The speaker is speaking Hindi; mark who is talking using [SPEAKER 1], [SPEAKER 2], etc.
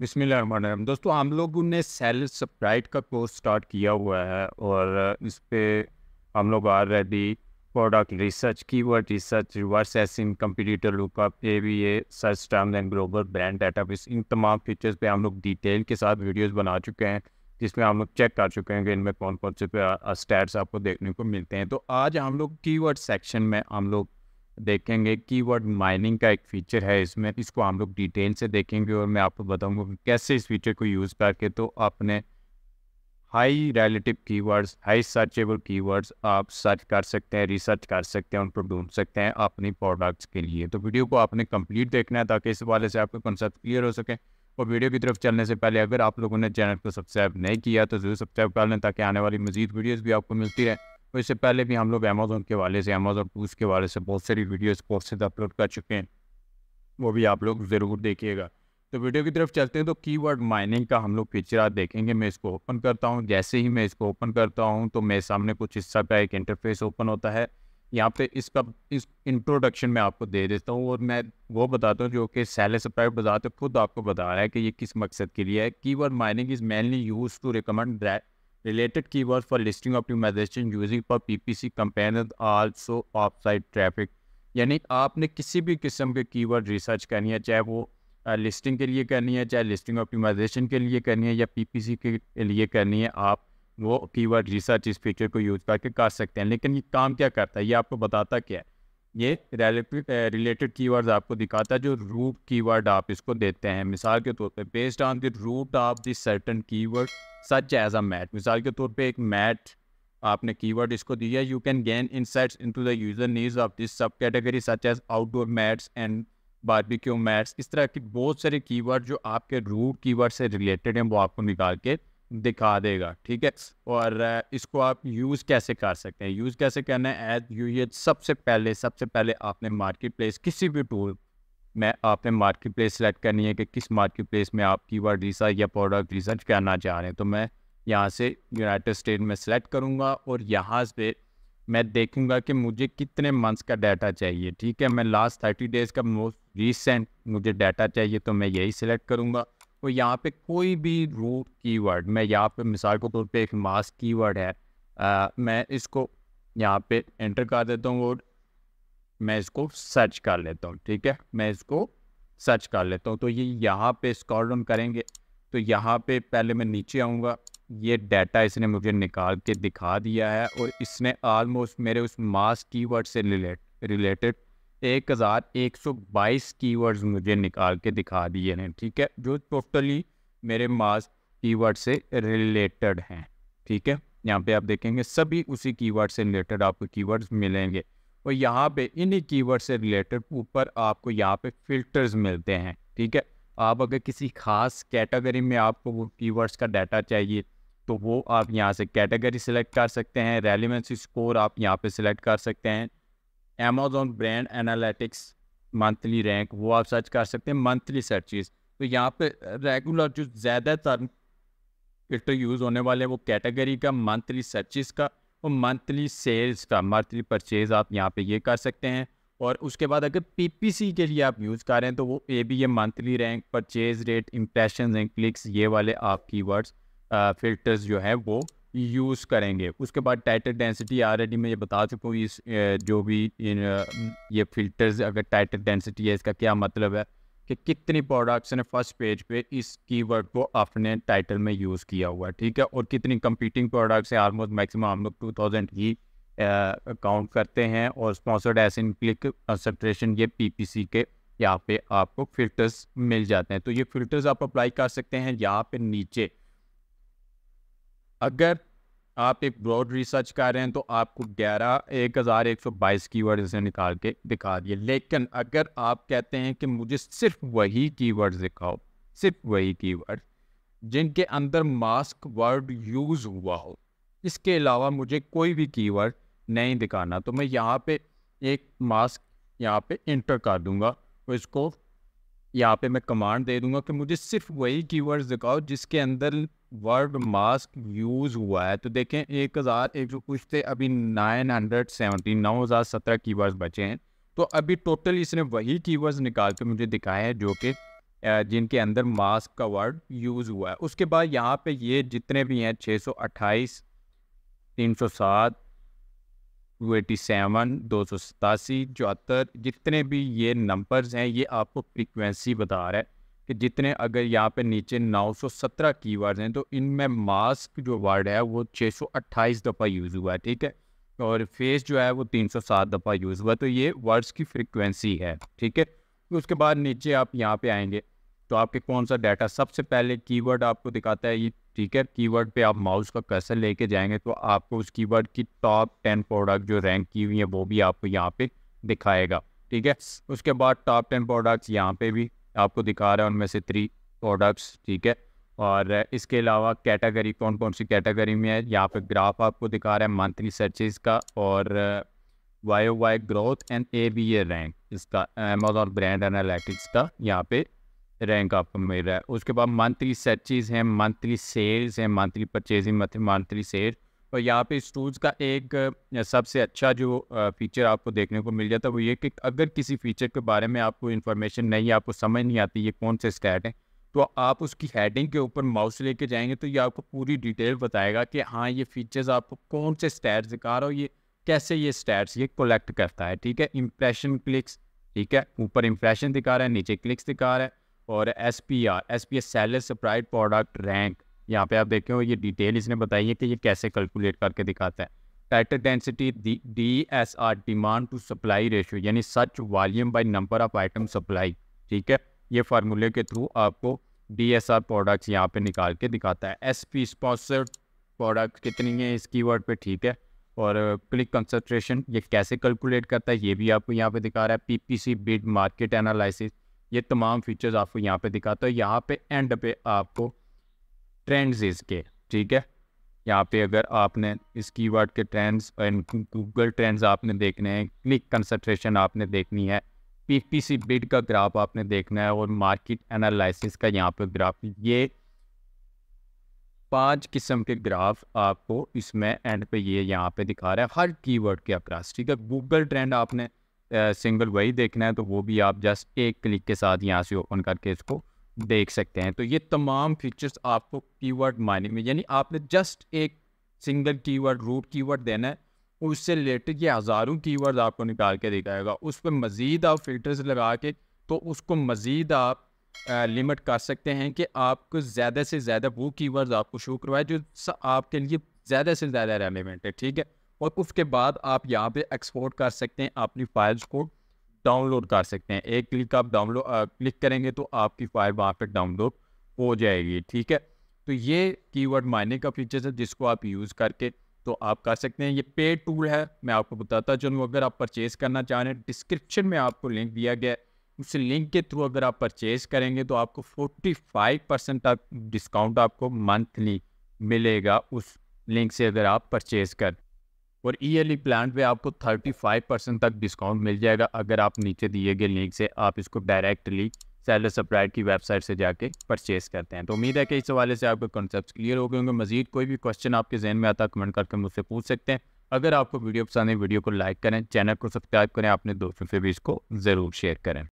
[SPEAKER 1] बिस्मिल्लाहमान दोस्तों हम लोगों ने सेल सप्राइट का कोर्स स्टार्ट किया हुआ है और इस पर हम लोग आ रहे ready product research keyword research reverse ASIN computer lookup A B A search term and global brand base इन तमाम फीचर्स पे हम लोग डिटेल के साथ वीडियोस बना चुके हैं जिसमें हम लोग चेक कर चुके हैं कि इनमें कौन कौन से स्टैट्स आपको देखने को मिलते हैं तो आज हम लोग की सेक्शन में हम लोग देखेंगे कीवर्ड माइनिंग का एक फीचर है इसमें इसको हम लोग डिटेल से देखेंगे और मैं आपको बताऊंगा कि कैसे इस फीचर को यूज़ करके तो अपने high relative keywords high searchable keywords आप सर्च कर सकते हैं रिसर्च कर सकते हैं उनको ढूंढ सकते हैं अपनी प्रोडक्ट्स के लिए तो वीडियो को आपने कंप्लीट देखना है ताकि इस वाले से आपका कॉन्सेप्ट क्लियर हो सके और वीडियो की तरफ चलने से पहले अगर आप लोगों ने चैनल को सब्सक्राइब नहीं किया तो जरूर सब्सक्राइब कर लें ताकि आने वाली मजीद वीडियोज़ भी आपको मिलती रहे तो इससे पहले भी हम लोग अमेज़ोन के वाले से अमेज़ोन टूज के वाले से बहुत सारी वीडियोस कोर्सेज अपलोड कर चुके हैं वो भी आप लोग ज़रूर देखिएगा तो वीडियो की तरफ चलते हैं तो कीवर्ड माइनिंग का हम लोग फीचर आप देखेंगे मैं इसको ओपन करता हूँ जैसे ही मैं इसको ओपन करता हूँ तो मेरे सामने कुछ हिस्सा का एक इंटरफेस ओपन होता है यहाँ पे इसका इस इंट्रोडक्शन में आपको दे देता हूँ और मैं वो बताता हूँ जो कि सैले सप्लाई बताते खुद आपको बता रहा है कि ये किस मकसद के लिए है keyword mining is mainly use to recommend that Related keywords for listing optimization using for PPC campaigns also offsite traffic. यानी आपने किसी भी किस्म के कीवर्ड रिसर्च करनी है चाहे वो लिस्टिंग के लिए करनी है चाहे लिस्टिंग ऑप्टिमाइजेशन के लिए करनी है या पीपीसी के लिए करनी है आप वो कीवर्ड रिसर्च इस फीचर को यूज़ करके कर सकते हैं लेकिन ये काम क्या करता है ये आपको बताता क्या है ये रिलेटेड कीवर्ड्स आपको दिखाता है जो रूट कीवर्ड आप इसको देते हैं मिसाल के तौर पे based on the root of the certain keyword such as a mat मिसाल के तौर पे एक मैट आपने कीवर्ड इसको दिया you can gain insights into the user needs of this subcategory such as outdoor mats and barbecue mats इस तरह के बहुत सारे कीवर्ड जो आपके रूट कीवर्ड से रिलेटेड हैं वो आपको निकाल के दिखा देगा ठीक है और इसको आप यूज़ कैसे कर सकते हैं यूज़ कैसे करना है एज यू ये सबसे पहले सबसे पहले आपने मार्केट प्लेस किसी भी टूल में आपने मार्केट प्लेस सेलेक्ट करनी है कि किस मार्केट प्लेस में आप वर्ड रिसर्च या प्रोडक्ट रिसर्च करना चाह रहे हैं तो मैं यहाँ से यूनाइटेड स्टेट में सेलेक्ट करूँगा और यहाँ से मैं देखूँगा कि मुझे कितने मंथ्स का डाटा चाहिए ठीक है मैं लास्ट थर्टी डेज़ का मोस्ट रिसेंट मुझे डाटा चाहिए तो मैं यही सिलेक्ट करूँगा वो तो यहाँ पे कोई भी रूट कीवर्ड मैं यहाँ पे मिसाल के तौर पे एक मास्क कीवर्ड है आ, मैं इसको यहाँ पे एंटर कर देता हूँ और मैं इसको सर्च कर लेता हूँ ठीक है मैं इसको सर्च कर लेता हूँ तो ये यहाँ पे स्कॉल डाउन करेंगे तो यहाँ पे पहले मैं नीचे आऊँगा ये डाटा इसने मुझे निकाल के दिखा दिया है और इसने आलमोस्ट मेरे उस मास कीवर्ड से रिलेट रिलेटेड एक हज़ार एक सौ बाईस कीवर्ड्स मुझे निकाल के दिखा दिए हैं ठीक है जो टोटली मेरे मास कीवर्ड से रिलेटेड हैं ठीक है यहाँ पे आप देखेंगे सभी उसी कीवर्ड से रिलेटेड आपको कीवर्ड्स मिलेंगे और यहाँ पे इन्हीं कीवर्ड से रिलेटेड ऊपर आपको यहाँ पे फिल्टर्स मिलते हैं ठीक है आप अगर किसी खास कैटेगरी में आपको वो कीवर्ड्स का डाटा चाहिए तो वो आप यहाँ से कैटेगरी सेलेक्ट कर सकते हैं रेलिवेंसी स्कोर आप यहाँ पे सिलेक्ट कर सकते हैं Amazon brand analytics monthly rank वो आप सर्च कर सकते हैं मंथली सर्चेज तो यहाँ पे रेगुलर जो ज़्यादातर फिल्टर यूज़ होने वाले हैं वो कैटेगरी का मंथली सर्चिस का और मंथली सेल्स का मंथली परचेज़ आप यहाँ पे ये कर सकते हैं और उसके बाद अगर पीपीसी के लिए आप यूज़ कर रहे हैं तो वो A B A monthly rank purchase rate impression and clicks ये वाले आप कीवर्ड्स फिल्टर्स जो है वो यूज़ करेंगे उसके बाद टाइटर डेंसिटी ऑलरेडी मैं ये बता चुका हूँ इस जो भी इन ये फिल्टर्स अगर टाइटर डेंसिटी है इसका क्या मतलब है कि कितनी प्रोडक्ट्स ने फर्स्ट पेज पे इस कीवर्ड को अपने टाइटल में यूज़ किया हुआ है ठीक है और कितनी कंपीटिंग प्रोडक्ट्स हैं ऑलमोस्ट मैक्सिमम हम लोग टू थाउजेंड ही काउंट करते हैं और sponsored ASIN click concentration ये सी के यहाँ पे आपको फिल्टर्स मिल जाते हैं तो ये फिल्टर्स आप अप्लाई कर सकते हैं यहाँ पे नीचे अगर आप एक ब्रॉड रिसर्च कर रहे हैं तो आपको ग्यारह एक हज़ार एक सौ बाईस की वर्ड से निकाल के दिखा दिए लेकिन अगर आप कहते हैं कि मुझे सिर्फ वही की वर्ड दिखाओ सिर्फ वही की वर्ड जिनके अंदर मास्क वर्ड यूज़ हुआ हो इसके अलावा मुझे कोई भी की वर्ड नहीं दिखाना तो मैं यहाँ पे एक मास्क यहाँ पे इंटर कर दूँगा और इसको यहाँ पे मैं कमांड दे दूँगा कि मुझे सिर्फ वही कीवर्ड्स दिखाओ जिसके अंदर वर्ड मास्क यूज हुआ है तो देखें एक हज़ार एक सौ कुछ थे अभी नाइन हंड्रेड सेवेंटी नौ हज़ार सत्रह की बचे हैं तो अभी टोटल इसने वही की निकाल के मुझे दिखाए हैं जो कि जिनके अंदर मास्क का वर्ड यूज़ हुआ है उसके बाद यहाँ पे ये जितने भी हैं छः सौ अट्ठाईस तीन सौ सात टू एटी सेवन दो सौ सतासी चौहत्तर जितने भी ये नंबर्स हैं ये आपको फ्रिक्वेंसी बता रहा है कि जितने अगर यहाँ पे नीचे 917 कीवर्ड्स हैं तो इनमें मास्क जो वर्ड है वो 628 दफ़ा यूज़ हुआ है ठीक है और फेस जो है वो 307 दफ़ा यूज़ हुआ तो ये वर्ड्स की फ्रिक्वेंसी है ठीक है उसके बाद नीचे आप यहाँ पे आएंगे तो आपके कौन सा डाटा सबसे पहले कीवर्ड आपको दिखाता है ये ठीक है कीवर्ड पे आप माउस का कर्सर लेके जाएंगे तो आपको उस कीवर्ड की टॉप टेन प्रोडक्ट जो रैंक की हुई है वो भी आपको यहाँ पे दिखाएगा ठीक है उसके बाद टॉप टेन प्रोडक्ट्स यहाँ पे भी आपको दिखा रहा है उनमें से थ्री प्रोडक्ट्स ठीक है और इसके अलावा कैटेगरी कौन कौन सी कैटेगरी में है यहाँ पे ग्राफ आपको दिखा रहा है मंथली सर्चेज का और Y Y growth and A B A rank इसका अमेजोन ब्रांड एनालिटिक्स का यहाँ पे रैंक आपको मिल रहा है उसके बाद मंथली सर्चेज हैं मंथली सेल्स हैं मंथली परचेजिंग मंथली सेल्स और तो यहाँ पे स्टूल्स का एक सबसे अच्छा जो फीचर आपको देखने को मिल जाता है वो ये कि अगर किसी फीचर के बारे में आपको इन्फॉर्मेशन नहीं आपको समझ नहीं आती ये कौन से स्टैट हैं तो आप उसकी हेडिंग के ऊपर माउस लेके जाएंगे तो ये आपको पूरी डिटेल बताएगा कि हाँ ये फीचर्स आपको कौन से स्टैट दिखा रहा हो ये कैसे ये स्टैट्स ये कलेक्ट करता है ठीक है इम्प्रेशन क्लिक्स ठीक है ऊपर इम्प्रेशन दिखा रहा है नीचे क्लिक्स दिखा रहा है और S P R S P S SellerSprite product rank यहाँ पे आप देखें हो ये डिटेल इसने बताई है कि ये कैसे कैलकुलेट करके दिखाता है टाइटर density D S R demand to supply ratio यानी सच volume by number of item supply ठीक है ये फार्मूले के थ्रू आपको डी एस आर प्रोडक्ट्स यहाँ पे निकाल के दिखाता है एस पी स्पॉन्सर्ड प्रोडक्ट कितनी है इस वर्ड पर ठीक है और क्लिक कंसनट्रेशन ये कैसे कैलकुलेट करता है ये भी आपको यहाँ पे दिखा रहा है पीपीसी बिड मार्केट एनालिसिस ये तमाम फीचर्स आपको यहाँ पे दिखाता है यहाँ पे एंड पे आपको ट्रेंड्स इसके ठीक है यहाँ पे अगर आपने इस कीवर्ड के ट्रेंड्स एंड गूगल ट्रेंड्स आपने देखने हैं क्लिक कंसंट्रेशन आपने देखनी है पीपीसी बिड का ग्राफ आपने देखना है और मार्केट एनालिसिस का यहाँ पे ग्राफ ये पांच किस्म के ग्राफ आपको इसमें एंड पे ये यहाँ पे दिखा रहा है हर कीवर्ड के अक्रास ठीक है गूगल ट्रेंड आपने सिंगल वही देखना है तो वो भी आप जस्ट एक क्लिक के साथ यहाँ से ओपन करके इसको देख सकते हैं तो ये तमाम फीचर्स आपको कीवर्ड माइनिंग में यानी आपने जस्ट एक सिंगल कीवर्ड रूट कीवर्ड देना है उससे रिलेटेड ये हज़ारों कीवर्ड आपको निकाल के दिखाएगा उस पर मज़ीद आप फिल्टर्स लगा के तो उसको मज़ीद आप लिमिट कर सकते हैं कि आपको ज़्यादा से ज़्यादा वो कीवर्ड्स आपको शो करवाए जो आपके लिए ज़्यादा से ज़्यादा रेलिवेंट है ठीक है और उसके बाद आप यहाँ पे एक्सपोर्ट कर सकते हैं अपनी फाइल्स को डाउनलोड कर सकते हैं एक क्लिक आप डाउनलोड क्लिक करेंगे तो आपकी फाइल वहाँ पर डाउनलोड हो जाएगी ठीक है तो ये कीवर्ड माइनिंग का फीचर है जिसको आप यूज़ करके तो आप कर सकते हैं ये पेड टूल है मैं आपको बताता चलूँ अगर आप परचेज़ करना चाह रहे हैं डिस्क्रिप्शन में आपको लिंक दिया गया है उस लिंक के थ्रू अगर आप परचेज़ करेंगे तो आपको 45 परसेंट डिस्काउंट आपको मंथली मिलेगा उस लिंक से अगर आप परचेज़ कर और ईयरली प्लान पे आपको 35 परसेंट तक डिस्काउंट मिल जाएगा अगर आप नीचे दिए गए लिंक से आप इसको डायरेक्टली सेलर सप्लायर की वेबसाइट से जाके परचेस करते हैं तो उम्मीद है कि इस हवाले से आपके कॉन्सेप्ट क्लियर हो गए होंगे मजीद कोई भी क्वेश्चन आपके जहन में आता है कमेंट करके मुझसे पूछ सकते हैं अगर आपको वीडियो पसंद है वीडियो को लाइक करें चैनल को सब्सक्राइब करें अपने दोस्तों से भी इसको ज़रूर शेयर करें